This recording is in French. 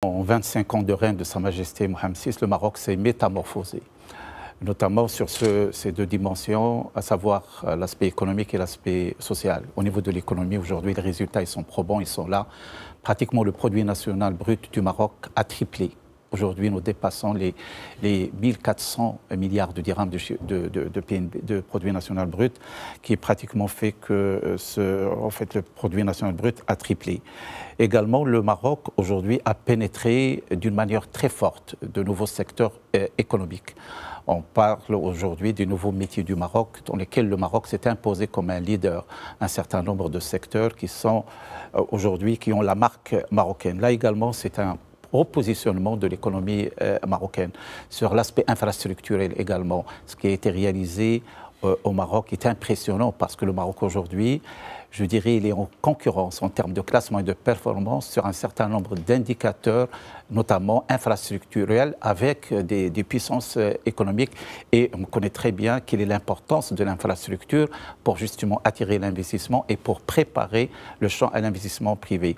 En 25 ans de règne de Sa Majesté Mohamed VI, le Maroc s'est métamorphosé, notamment sur ces deux dimensions, à savoir euh, l'aspect économique et l'aspect social. Au niveau de l'économie, aujourd'hui, les résultats sont probants, ils sont là. Pratiquement le produit national brut du Maroc a triplé Aujourd'hui, nous dépassons les, les 1400 milliards de dirhams de, de, de, de, PNB, de produit national brut, qui pratiquement fait que euh, ce, en fait, le produit national brut a triplé. Également, le Maroc aujourd'hui a pénétré d'une manière très forte de nouveaux secteurs euh, économiques. On parle aujourd'hui des nouveaux métiers du Maroc, dans lesquels le Maroc s'est imposé comme un leader. Un certain nombre de secteurs qui sont euh, aujourd'hui, qui ont la marque marocaine. Là également, c'est un au positionnement de l'économie euh, marocaine, sur l'aspect infrastructurel également. Ce qui a été réalisé euh, au Maroc est impressionnant parce que le Maroc aujourd'hui, je dirais, il est en concurrence en termes de classement et de performance sur un certain nombre d'indicateurs, notamment infrastructurels, avec des, des, puissances euh, économiques. Et on connaît très bien quelle est l'importance de l'infrastructure pour justement attirer l'investissement et pour préparer le champ à l'investissement privé.